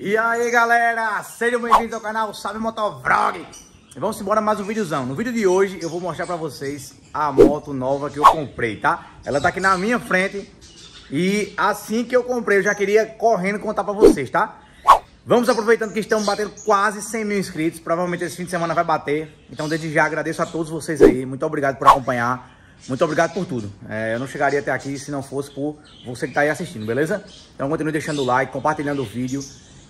E aí galera, sejam bem-vindos ao canal Sabe Motovlog e Vamos embora mais um videozão No vídeo de hoje eu vou mostrar pra vocês a moto nova que eu comprei, tá? Ela tá aqui na minha frente E assim que eu comprei eu já queria correndo contar pra vocês, tá? Vamos aproveitando que estamos batendo quase 100 mil inscritos Provavelmente esse fim de semana vai bater Então desde já agradeço a todos vocês aí Muito obrigado por acompanhar muito obrigado por tudo. É, eu não chegaria até aqui se não fosse por você que está aí assistindo, beleza? Então continue deixando o like, compartilhando o vídeo.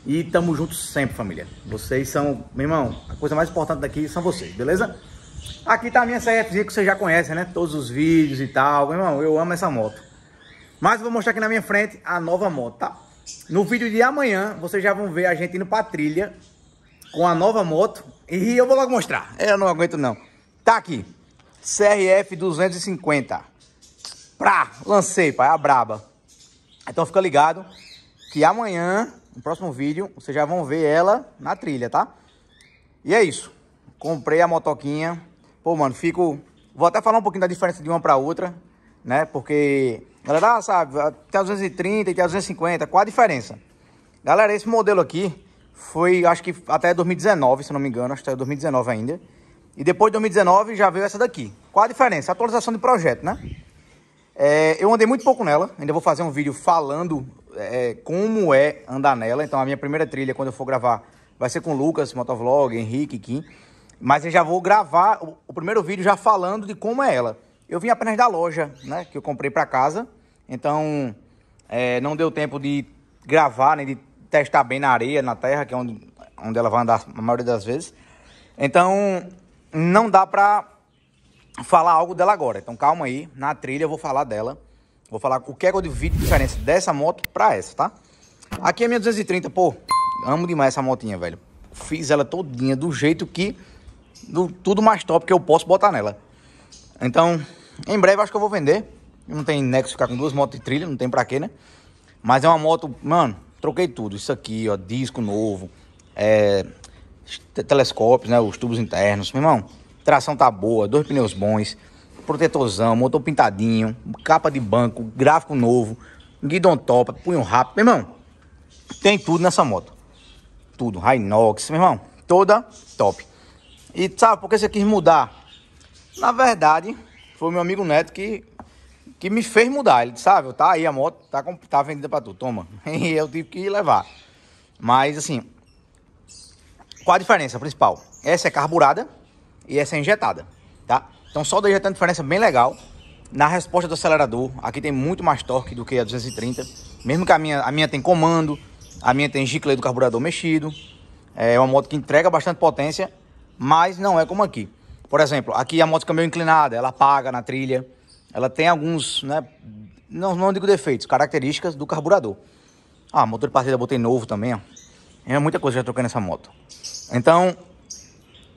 E tamo junto sempre, família. Vocês são, meu irmão, a coisa mais importante daqui são vocês, beleza? Aqui tá a minha CRFZ que vocês já conhecem, né? Todos os vídeos e tal. Meu irmão, eu amo essa moto. Mas vou mostrar aqui na minha frente a nova moto, tá? No vídeo de amanhã, vocês já vão ver a gente indo pra trilha com a nova moto. E eu vou logo mostrar. Eu não aguento, não. Tá aqui. CRF 250. Pra! Lancei, pai. A braba. Então fica ligado que amanhã no próximo vídeo, vocês já vão ver ela na trilha, tá? E é isso. Comprei a motoquinha. Pô, mano, fico... Vou até falar um pouquinho da diferença de uma pra outra, né? Porque, galera, ah, sabe, até 230 e a 250, qual a diferença? Galera, esse modelo aqui foi, acho que até 2019, se não me engano, acho que até 2019 ainda. E depois de 2019 já veio essa daqui. Qual a diferença? Atualização de projeto, né? É, eu andei muito pouco nela, ainda vou fazer um vídeo falando é, como é andar nela. Então a minha primeira trilha, quando eu for gravar, vai ser com Lucas, Motovlog, Henrique, Kim. Mas eu já vou gravar o, o primeiro vídeo já falando de como é ela. Eu vim apenas da loja, né, que eu comprei para casa. Então é, não deu tempo de gravar, nem de testar bem na areia, na terra, que é onde, onde ela vai andar a maioria das vezes. Então não dá para falar algo dela agora. Então calma aí, na trilha eu vou falar dela. Vou falar o que é que eu divido de diferença dessa moto pra essa, tá? Aqui é minha 230, pô. Amo demais essa motinha, velho. Fiz ela todinha do jeito que... Do, tudo mais top que eu posso botar nela. Então, em breve acho que eu vou vender. Não tem nexo ficar com duas motos de trilha, não tem pra quê, né? Mas é uma moto... Mano, troquei tudo. Isso aqui, ó, disco novo. É, telescópios, né? Os tubos internos. Meu irmão, tração tá boa, dois pneus bons, protetorzão, motor pintadinho, capa de banco, gráfico novo, guidon top, punho rápido. Meu irmão, tem tudo nessa moto. Tudo, Hinox, meu irmão, toda top. E sabe por que você quis mudar? Na verdade, foi meu amigo Neto que, que me fez mudar. Ele disse, sabe, tá aí a moto, tá, tá vendida pra tu, toma. E eu tive que levar. Mas assim, qual a diferença principal? Essa é carburada, e essa é injetada, tá? Então só daí já tem uma diferença bem legal. Na resposta do acelerador, aqui tem muito mais torque do que a 230. Mesmo que a minha, a minha tem comando, a minha tem gicle do carburador mexido. É uma moto que entrega bastante potência, mas não é como aqui. Por exemplo, aqui a moto fica meio inclinada, ela apaga na trilha. Ela tem alguns, né, não, não digo defeitos, características do carburador. Ah, motor de partida eu botei novo também, ó. É muita coisa que eu já troquei nessa moto. Então,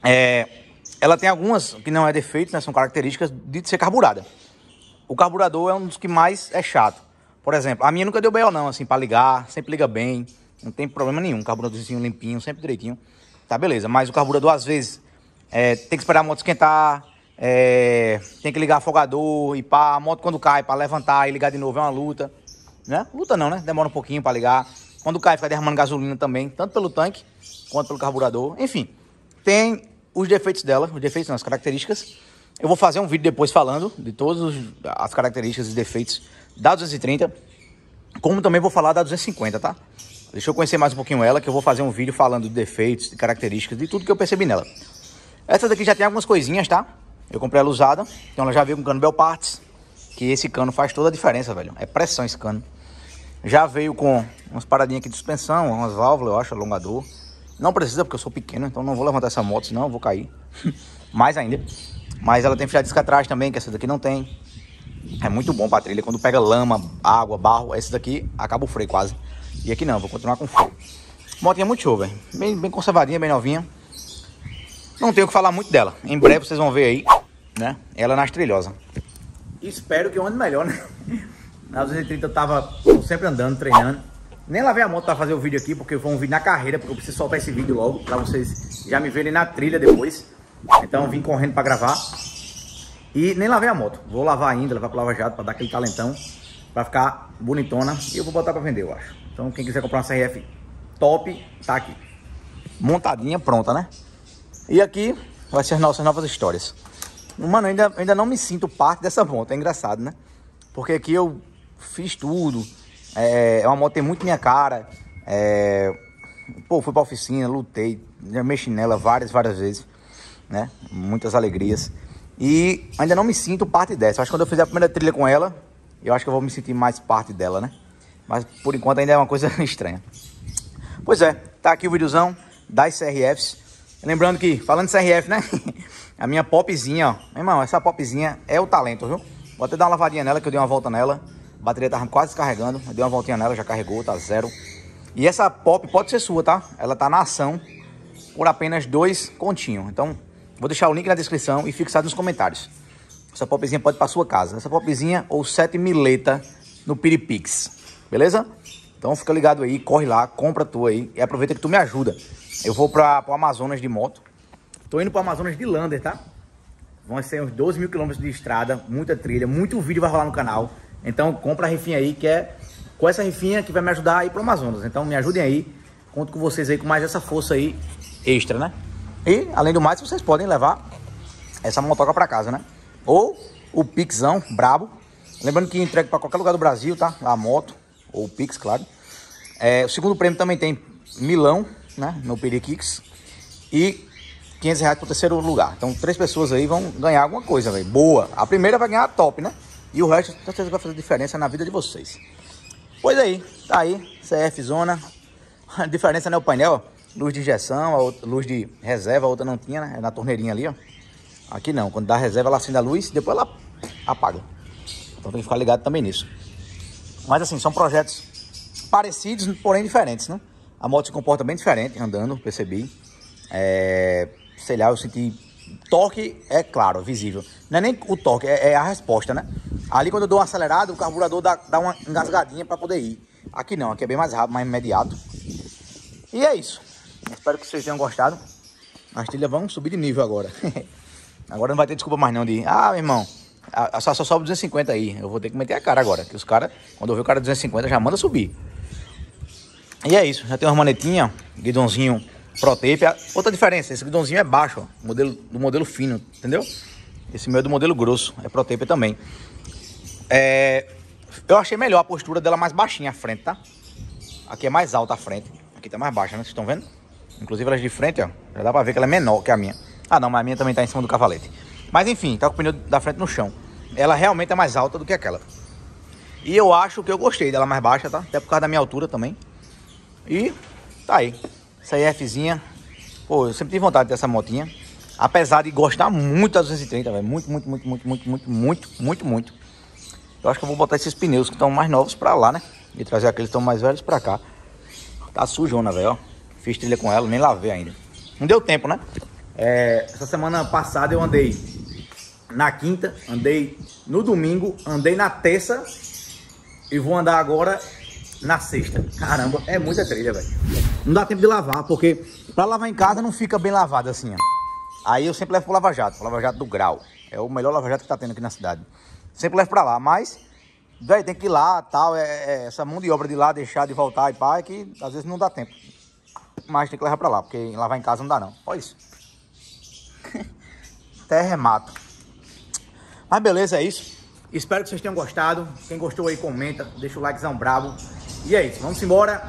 é, ela tem algumas que não é defeito, né? São características de ser carburada. O carburador é um dos que mais é chato. Por exemplo, a minha nunca deu B.O. não, assim, para ligar, sempre liga bem, não tem problema nenhum. Carburadorzinho limpinho, sempre direitinho, tá beleza. Mas o carburador, às vezes, é, tem que esperar a moto esquentar, é, tem que ligar afogador e pá, a moto quando cai para levantar e ligar de novo é uma luta, né? Luta não, né? Demora um pouquinho para ligar. Quando cai, fica derramando gasolina também, tanto pelo tanque quanto pelo carburador. Enfim, tem os defeitos dela, os defeitos não, as características. Eu vou fazer um vídeo depois falando de todas as características e defeitos da 230, como também vou falar da 250, tá? Deixa eu conhecer mais um pouquinho ela, que eu vou fazer um vídeo falando de defeitos, de características, de tudo que eu percebi nela. Essa daqui já tem algumas coisinhas, tá? Eu comprei ela usada, então ela já veio com cano Bell Parts, que esse cano faz toda a diferença, velho. É pressão esse cano. Já veio com umas paradinhas aqui de suspensão, umas válvulas, eu acho, alongador. Não precisa, porque eu sou pequeno, então não vou levantar essa moto, senão eu vou cair. Mais ainda. Mas ela tem freio disco atrás também, que essa daqui não tem. É muito bom pra trilha. Quando pega lama, água, barro, esse daqui acaba o freio quase. E aqui não, vou continuar com freio. Motinha é muito show, velho. Bem, bem conservadinha, bem novinha. Não tenho o que falar muito dela. Em breve vocês vão ver aí, né? Ela é nas trilhosas. Espero que eu ande melhor, né? Na 230 eu tava sempre andando, treinando. Nem lavei a moto pra fazer o vídeo aqui, porque foi um vídeo na carreira, porque eu preciso soltar esse vídeo logo, pra vocês já me verem na trilha depois. Então vim correndo pra gravar. E nem lavei a moto. Vou lavar ainda, levar pro Lava Jato, pra dar aquele talentão, pra ficar bonitona. E eu vou botar pra vender, eu acho. Então quem quiser comprar uma CRF top, tá aqui. Montadinha, pronta, né? E aqui vai ser as nossas novas histórias. Mano, ainda, ainda não me sinto parte dessa moto, é engraçado, né? Porque aqui eu fiz tudo é, é uma moto que tem muito minha cara. É, pô, fui pra oficina, lutei, já mexi nela várias, várias vezes, né? Muitas alegrias. E ainda não me sinto parte dessa. acho que quando eu fizer a primeira trilha com ela, eu acho que eu vou me sentir mais parte dela, né? Mas por enquanto ainda é uma coisa estranha. Pois é, tá aqui o videozão das CRFs. Lembrando que, falando de CRF, né? A minha popzinha, ó. Meu irmão, essa popzinha é o talento, viu? Vou até dar uma lavadinha nela, que eu dei uma volta nela bateria tava quase carregando. Dei uma voltinha nela, já carregou, tá zero. E essa pop pode ser sua, tá? Ela tá na ação por apenas dois continhos. Então, vou deixar o link na descrição e fixado nos comentários. Essa popzinha pode ir pra sua casa. Essa popzinha ou sete mileta no Piripix. Beleza? Então fica ligado aí, corre lá, compra tu aí e aproveita que tu me ajuda. Eu vou para o Amazonas de moto. Tô indo para Amazonas de Lander, tá? Vão ser uns 12 mil quilômetros de estrada, muita trilha, muito vídeo vai rolar no canal. Então compra a rifinha aí, que é com essa rifinha que vai me ajudar a ir pro Amazonas. Então me ajudem aí, conto com vocês aí com mais essa força aí extra, né? E além do mais, vocês podem levar essa motoca para casa, né? Ou o Pixão brabo. Lembrando que entrega para qualquer lugar do Brasil, tá? A moto, ou o Pix, claro. É, o segundo prêmio também tem Milão, né? No Perikix. E 500 reais pro terceiro lugar. Então, três pessoas aí vão ganhar alguma coisa, velho. Boa. A primeira vai ganhar a top, né? E o resto, certeza vai fazer diferença na vida de vocês. Pois aí, tá aí, CF Zona. A diferença não é o painel, luz de injeção, outra, luz de reserva, a outra não tinha, né? É na torneirinha ali, ó. Aqui não, quando dá reserva, ela acende a luz, depois ela apaga. Então tem que ficar ligado também nisso. Mas assim, são projetos parecidos, porém diferentes, né? A moto se comporta bem diferente andando, percebi. É, sei lá, eu senti... Torque, é claro, visível. Não é nem o torque, é, é a resposta, né? Ali quando eu dou um acelerado o carburador dá, dá uma engasgadinha para poder ir. Aqui não, aqui é bem mais rápido, mais imediato. E é isso. Espero que vocês tenham gostado. As trilhas vão subir de nível agora. agora não vai ter desculpa mais não de... Ah, meu irmão, só, só sobe 250 aí. Eu vou ter que meter a cara agora. Que os caras, quando eu ver o cara 250, já manda subir. E é isso. Já tem uma manetinhas, guidãozinho ProTape. Outra diferença, esse guidãozinho é baixo, ó, modelo, do modelo fino, entendeu? Esse meu é do modelo grosso, é ProTape também. É, eu achei melhor a postura dela mais baixinha à frente, tá? Aqui é mais alta a frente. Aqui tá mais baixa, né? Vocês estão vendo? Inclusive elas de frente, ó. Já dá pra ver que ela é menor que a minha. Ah, não, mas a minha também tá em cima do cavalete. Mas enfim, tá com o pneu da frente no chão. Ela realmente é mais alta do que aquela. E eu acho que eu gostei dela mais baixa, tá? Até por causa da minha altura também. E tá aí. Essa Fzinha. Pô, eu sempre tive vontade dessa motinha. Apesar de gostar muito da 230, velho. Muito, muito, muito, muito, muito, muito, muito, muito, muito. Eu acho que eu vou botar esses pneus que estão mais novos pra lá, né? E trazer aqueles que estão mais velhos pra cá. Tá sujona, velho, ó. Fiz trilha com ela, nem lavei ainda. Não deu tempo, né? É, essa semana passada eu andei na quinta, andei no domingo, andei na terça e vou andar agora na sexta. Caramba, é muita trilha, velho. Não dá tempo de lavar, porque pra lavar em casa não fica bem lavado assim, ó. Aí eu sempre levo pro lava-jato, lava-jato do grau. É o melhor lava-jato que tá tendo aqui na cidade. Sempre levo para lá, mas, velho, tem que ir lá, tal, é, é, essa mão de obra de lá, deixar de voltar e pá, é que às vezes não dá tempo. Mas tem que levar para lá, porque lavar em casa não dá não. Olha isso. Terra Mas beleza, é isso. Espero que vocês tenham gostado. Quem gostou aí, comenta, deixa o likezão brabo. E é isso, vamos embora.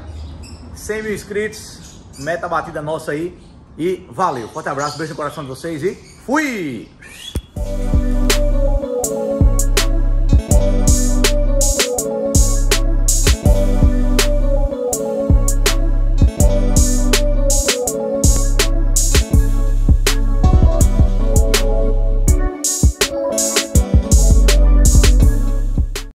100 mil inscritos, meta batida nossa aí. E valeu. Forte abraço, beijo no coração de vocês e fui!